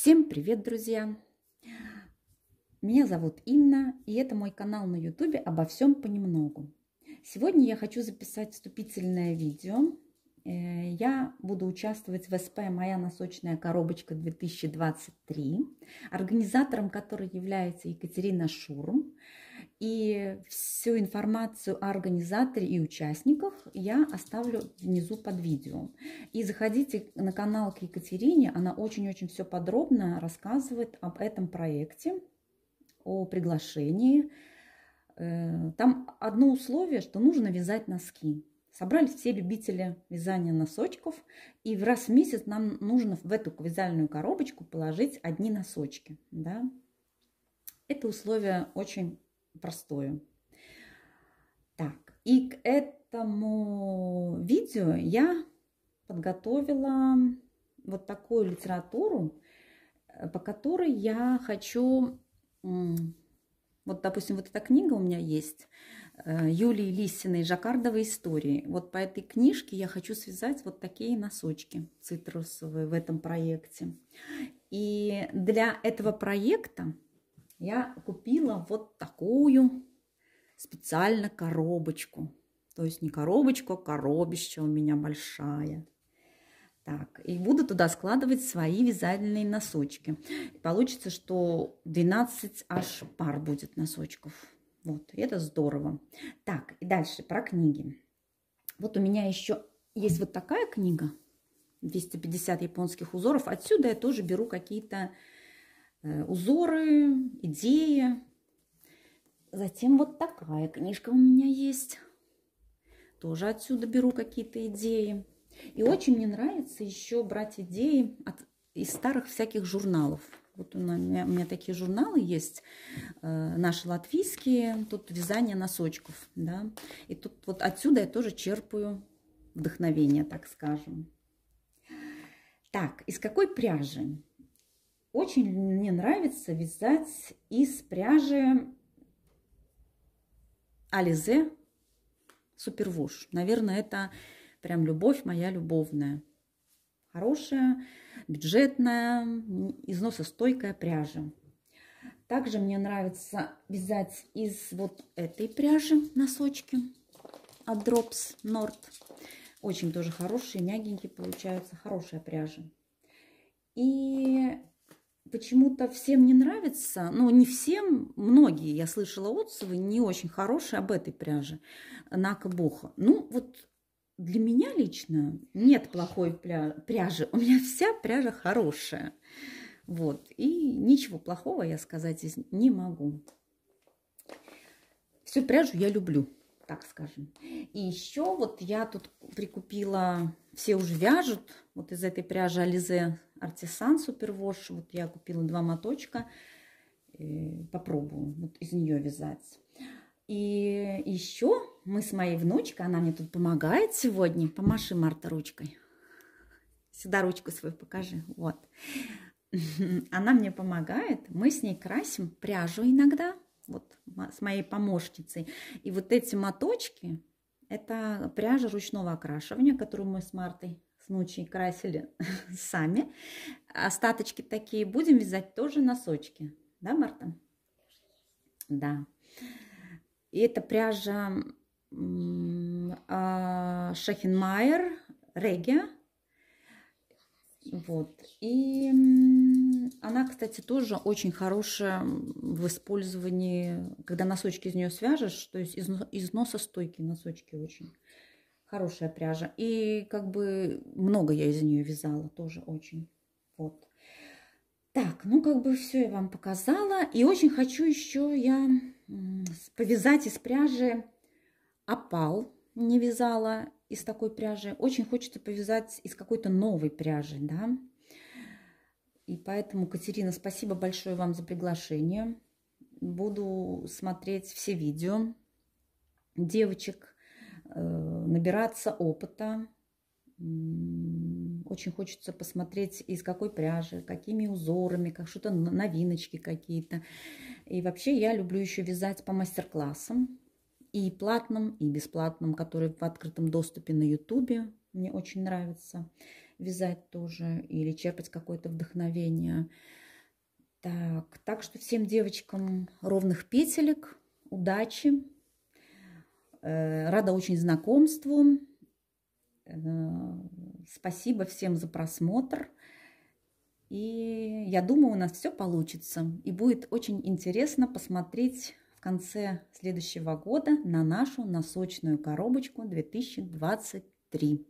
Всем привет, друзья! Меня зовут Инна, и это мой канал на ютубе «Обо всем понемногу». Сегодня я хочу записать вступительное видео. Э, я буду участвовать в СП «Моя носочная коробочка-2023», организатором которой является Екатерина Шурм. И всю информацию о организаторе и участниках я оставлю внизу под видео. И заходите на канал к Екатерине, она очень-очень все подробно рассказывает об этом проекте, о приглашении. Э, там одно условие, что нужно вязать носки. Собрались все любители вязания носочков, и в раз в месяц нам нужно в эту вязальную коробочку положить одни носочки. Да? Это условие очень простую. Так, и к этому видео я подготовила вот такую литературу, э, по которой я хочу... Вот, допустим, вот эта книга у меня есть, э, Юлии Лисиной «Жаккардовые истории». Вот по этой книжке я хочу связать вот такие носочки цитрусовые в этом проекте. И для этого проекта я купила вот такую специально коробочку. То есть не коробочку, а коробища у меня большая. Так, и буду туда складывать свои вязальные носочки. Получится, что 12 аж пар будет носочков. Вот, это здорово. Так, и дальше про книги. Вот у меня еще есть вот такая книга. 250 японских узоров. Отсюда я тоже беру какие-то Э, узоры, идеи. Затем вот такая книжка у меня есть. Тоже отсюда беру какие-то идеи. И очень мне нравится еще брать идеи от, из старых всяких журналов. Вот у меня, у меня такие журналы есть, э, наши латвийские, тут вязание носочков, да. И тут вот отсюда я тоже черпаю вдохновение, так скажем. Так, из какой пряжи? Очень мне нравится вязать из пряжи Ализе Супервуш. Наверное, это прям любовь моя любовная. Хорошая, бюджетная, износостойкая пряжа. Также мне нравится вязать из вот этой пряжи носочки от Drops Nord. Очень тоже хорошие, мягенькие получаются, хорошая пряжа. И почему-то всем не нравится, ну не всем, многие, я слышала отзывы, не очень хорошие об этой пряже Накабуха. Ну вот для меня лично нет плохой пряжи, у меня вся пряжа хорошая. Вот, и ничего плохого я сказать здесь не могу. Всю пряжу я люблю, так скажем. И еще вот я тут прикупила, все уже вяжут, вот из этой пряжи Ализе Артисан Супервош. Вот я купила два моточка. Э, попробую вот из нее вязать. И еще мы с моей внучкой, она мне тут помогает сегодня. Помаши, Марта, ручкой. Сюда ручку свою покажи. Вот. Она мне помогает. Мы с ней красим пряжу иногда. Вот с моей помощницей. И вот эти моточки, это пряжа ручного окрашивания, которую мы с Мартой ночи красили сами. Остаточки такие будем вязать тоже носочки. Да, Марта? Да. И это пряжа а, Шахенмайер, Регия. Вот. И она, кстати, тоже очень хорошая в использовании, когда носочки из нее свяжешь, то есть из, из носочки очень. Хорошая пряжа. И как бы много я из нее вязала тоже очень. Вот. Так, ну как бы все я вам показала. И очень хочу еще я повязать из пряжи опал. Не вязала из такой пряжи. Очень хочется повязать из какой-то новой пряжи, да. И поэтому, Катерина, спасибо большое вам за приглашение. Буду смотреть все видео девочек, Э, набираться опыта. Очень хочется посмотреть, из какой пряжи, какими узорами, как что-то новиночки какие-то. И вообще я люблю еще вязать по мастер-классам. И платным, и бесплатным, которые в открытом доступе на ютубе. Мне очень нравится вязать тоже или черпать какое-то вдохновение. Так, так что всем девочкам ровных петелек, удачи! Э, рада очень знакомству. Э, спасибо всем за просмотр. И я думаю, у нас все получится. И будет очень интересно посмотреть в конце следующего года на нашу носочную коробочку 2023.